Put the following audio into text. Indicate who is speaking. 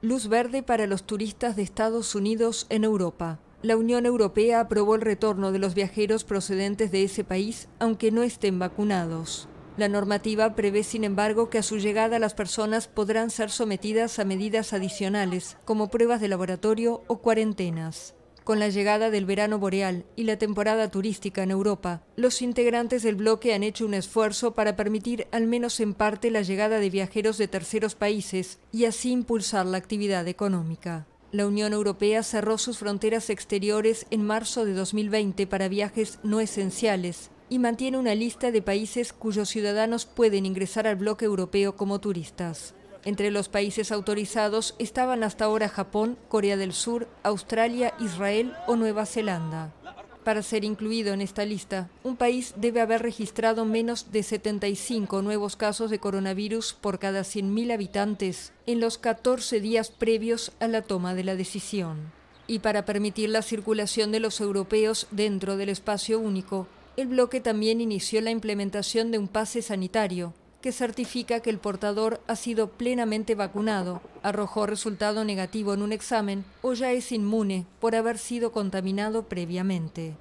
Speaker 1: Luz verde para los turistas de Estados Unidos en Europa. La Unión Europea aprobó el retorno de los viajeros procedentes de ese país, aunque no estén vacunados. La normativa prevé, sin embargo, que a su llegada las personas podrán ser sometidas a medidas adicionales, como pruebas de laboratorio o cuarentenas. Con la llegada del verano boreal y la temporada turística en Europa, los integrantes del bloque han hecho un esfuerzo para permitir al menos en parte la llegada de viajeros de terceros países y así impulsar la actividad económica. La Unión Europea cerró sus fronteras exteriores en marzo de 2020 para viajes no esenciales y mantiene una lista de países cuyos ciudadanos pueden ingresar al bloque europeo como turistas. Entre los países autorizados estaban hasta ahora Japón, Corea del Sur, Australia, Israel o Nueva Zelanda. Para ser incluido en esta lista, un país debe haber registrado menos de 75 nuevos casos de coronavirus por cada 100.000 habitantes en los 14 días previos a la toma de la decisión. Y para permitir la circulación de los europeos dentro del espacio único, el bloque también inició la implementación de un pase sanitario, que certifica que el portador ha sido plenamente vacunado, arrojó resultado negativo en un examen o ya es inmune por haber sido contaminado previamente.